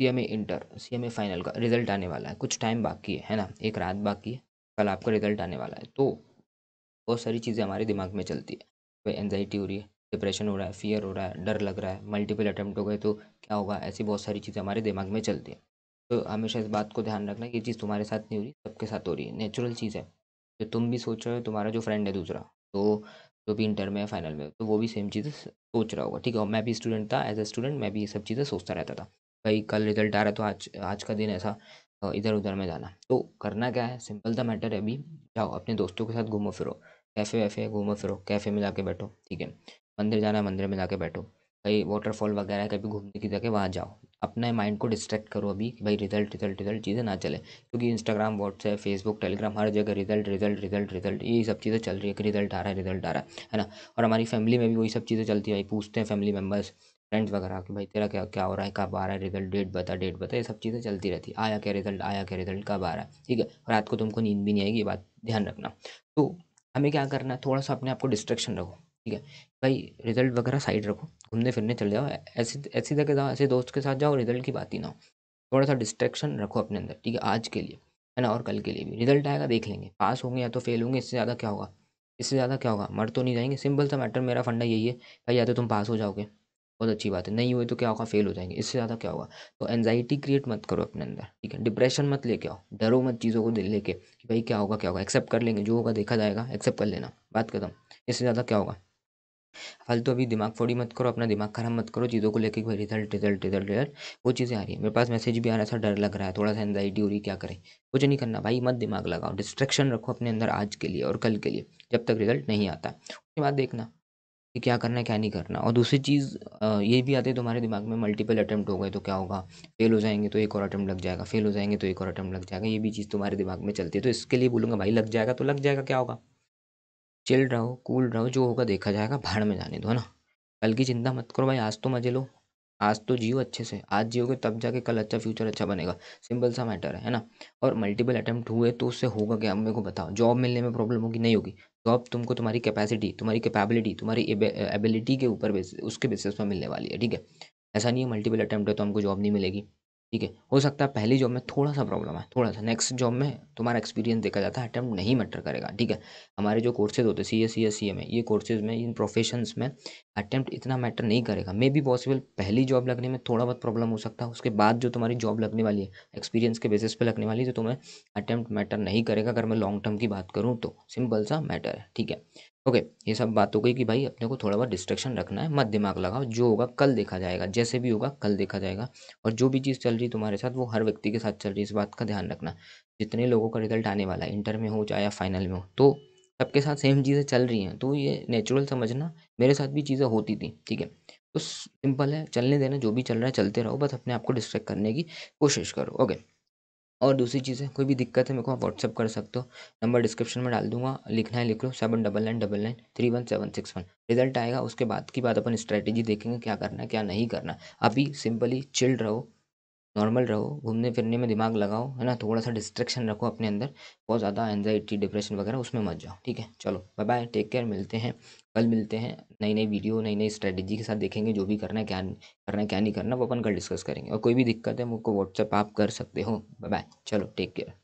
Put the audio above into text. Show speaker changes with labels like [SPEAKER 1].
[SPEAKER 1] C M A inter C M A final का result आने वाला है कुछ टाइम बाकी है है ना एक रात बाकी है कल आपका रिजल्ट आने वाला है तो बहुत सारी चीज़ें हमारे दिमाग में चलती है कोई एनजाइटी हो रही है डिप्रेशन हो रहा है फियर हो रहा है डर लग रहा है मल्टीपल अटैम्प्ट हो गए तो क्या होगा ऐसी बहुत सारी चीज़ें हमारे दिमाग में चलती हैं तो हमेशा इस बात को ध्यान रखना ये चीज़ तुम्हारे साथ नहीं हो रही सबके साथ हो रही है नेचुरल चीज़ है जो तुम भी सोच रहे हो तुम्हारा जो फ्रेंड है दूसरा तो जो भी इंटर में है फाइनल में तो वो भी सेम चीज़ें सोच रहा होगा ठीक है मैं भी स्टूडेंट था एज अ स्टूडेंट मैं भी ये सब चीज़ें सोचता रहता था भाई कल रिजल्ट आ रहा है तो आज आज का दिन ऐसा इधर उधर में जाना तो करना क्या है सिंपल द मैटर है अभी जाओ अपने दोस्तों के साथ घूमो फिरो कैफ़े वैफे घूमो फिरो कैफ़े में जाके बैठो ठीक है मंदिर जाना है मंदिर में जाके बैठो कहीं वाटरफॉल वगैरह कभी घूमने की जगह वहाँ जाओ अपने माइंड को डिस्ट्रैक्ट करो अभी कि भाई रिजल्ट रिजल्ट रिजल्ट चीज़ें ना चले क्योंकि इंस्टाग्राम व्हाट्सएप फेसबुक टेलीग्राम हर जगह रिजल्ट रिजल्ट रिजल्ट रिजल्ट ये सब चीज़ें चल रही है कि रिजल्ट आ रहा है रिजल्ट आ रहा है है ना और हमारी फैमिली में भी वही सब चीज़ें चलती है भाई पूछते हैं फैमिली मेम्बर्स फ्रेंड्स वगैरह कि भाई तेरा क्या क्या हो रहा है कब आ रहा है रिजल्ट डेट बता डेट बता ये सब चीज़ें चलती रहती है आया क्या रिजल्ट आया क्या रिजल्ट कब आ रहा है ठीक है रात को तुमको नींद भी नहीं आएगी ये बात ध्यान रखना तो हमें क्या करना है थोड़ा सा अपने आप को डिस्ट्रेक्शन रखो ठीक है भाई रिजल्ट वगैरह साइड रखो घूमने फिरने चले जाओ ऐसी ऐसी जगह जाओ ऐसे दोस्त के साथ जाओ रिजल्ट की बात ही ना हो थोड़ा सा डिस्ट्रेक्शन रखो अपने अंदर ठीक है आज के लिए है ना और कल के लिए भी रिजल्ट आएगा देख लेंगे पास होंगे या तो फेल होंगे इससे ज़्यादा क्या होगा इससे ज़्यादा क्या होगा मर तो नहीं जाएंगे सिंपल सा मैटर मेरा फंडा यही है भाई या तो तुम पास हो जाओगे बहुत अच्छी बात है नहीं हुए तो क्या होगा फेल हो जाएंगे इससे ज़्यादा क्या होगा तो एनजाइटी क्रिएट मत करो अपने अंदर ठीक है डिप्रेशन मत लेके आओ डरो मत चीज़ों को लेके कि भाई क्या होगा क्या होगा एक्सेप्ट कर लेंगे जो होगा देखा जाएगा एक्सेप्ट कर लेना बात खत्म इससे ज़्यादा क्या होगा फल तो अभी दिमाग फोड़ी मत करो अपना दिमाग खराब मत करो चीज़ों को लेकर भाई रिजल्ट रिजल्ट रिजल्ट रिजल्ट वो चीज़ें आ रही है मेरे पास मैसेज भी आ रहा था डर लग रहा है थोड़ा सा एनजाइटी हो रही क्या करें कुछ नहीं करना भाई मत दिमाग लगाओ डिस्ट्रैक्शन रखो अपने अंदर आज के लिए और कल के लिए जब तक रिजल्ट नहीं आता उसके बाद देखना कि क्या करना है क्या नहीं करना और दूसरी चीज़ ये भी आती है तुम्हारे दिमाग में मल्टीपल अटैम्प्ट हो गए तो क्या होगा फेल हो जाएंगे तो एक और अटैम्प्ट लग जाएगा फेल हो जाएंगे तो एक और अटैम्प्ट लग जाएगा ये भी चीज़ तुम्हारे दिमाग में चलती है तो इसके लिए बोलूँगा भाई लग जाएगा तो लग जाएगा क्या होगा चिल रहो कूल रहो जो होगा देखा जाएगा भाड़ में जाने दो है ना कल की चिंता मत करो भाई आज तो मजे लो आज तो जियो अच्छे से आज जियोगे तब जाके कल अच्छा फ्यूचर अच्छा बनेगा सिंपल सा मैटर है ना और मल्टीपल अटैम्प्ट हुए तो उससे होगा क्या मेरे को बताओ जॉब मिलने में प्रॉब्लम होगी नहीं होगी जॉब तुमको तुम्हारी कैपेसिटी तुम्हारी कैपेबिलिटी तुम्हारी एबिलिटी के ऊपर उसके बेसिस पर मिलने वाली है ठीक है ऐसा नहीं है मल्टीपल अटैम्प्ट है तो हमको जॉब नहीं मिलेगी ठीक है हो सकता है पहली जॉब में थोड़ा सा प्रॉब्लम है थोड़ा सा नेक्स्ट जॉब में तुम्हारा एक्सपीरियंस देखा जाता है अटैम्प्ट नहीं मैटर करेगा ठीक है हमारे जो कोर्सेज होते हैं C S C S C M ये कोर्सेज में इन प्रोफेशन में अटैम्प्ट इतना मैटर नहीं करेगा मे बी पॉसिबल पहली जॉब लगने में थोड़ा बहुत प्रॉब्लम हो सकता है उसके बाद जो तुम्हारी जॉब लगने वाली है एक्सपीरियंस के बेसिस पर लगने वाली है तो तुम्हें अटैम्प्ट मैटर नहीं करेगा अगर मैं लॉन्ग टर्म की बात करूँ तो सिंपल सा मैटर है ठीक है ओके ये सब बात हो गई कि भाई अपने को थोड़ा बहुत डिस्ट्रेक्शन रखना है मत दिमाग लगाओ जो होगा कल देखा जाएगा जैसे भी होगा कल देखा जाएगा और जो भी चीज़ चल रही है तुम्हारे साथ वो हर व्यक्ति के साथ चल रही है इस बात का ध्यान रखना जितने लोगों का रिजल्ट आने वाला है इंटर में हो चाहे फाइनल में हो तो सबके साथ सेम चीज़ें चल रही हैं तो ये नेचुरल समझना मेरे साथ भी चीज़ें होती थी ठीक है तो सिंपल है चलने देना जो भी चल रहा है चलते रहो बस अपने आप को डिस्ट्रैक्ट करने की कोशिश करो ओके और दूसरी चीज़ है कोई भी दिक्कत है मेरे को आप व्हाट्सअप कर सकते हो नंबर डिस्क्रिप्शन में डाल दूंगा लिखना है लिख लो seven double nine double nine three one seven six one result आएगा उसके बाद की बात अपन स्ट्रैटेजी देखेंगे क्या करना है क्या नहीं करना अभी सिंपली चिल रहो नॉर्मल रहो घूमने फिरने में दिमाग लगाओ है ना थोड़ा सा डिस्ट्रेक्शन रखो अपने अंदर बहुत ज़्यादा एनजाइटी डिप्रेशन वगैरह उसमें मत जाओ ठीक है चलो बाय बाय टेक केयर मिलते हैं कल मिलते हैं नई नई वीडियो नई नई स्ट्रेटेजी के साथ देखेंगे जो भी करना है क्या करना है क्या नहीं करना वो अपन कल डिस्कस करेंगे और कोई भी दिक्कत है मुझको व्हाट्सअप आप कर सकते हो बाय बाय चलो टेक केयर